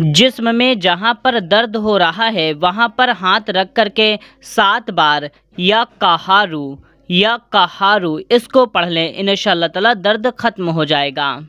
जिस्म में जहाँ पर दर्द हो रहा है वहाँ पर हाथ रख कर के सात बार या कहारू या कहारू इसको पढ़ लें इन तला दर्द ख़त्म हो जाएगा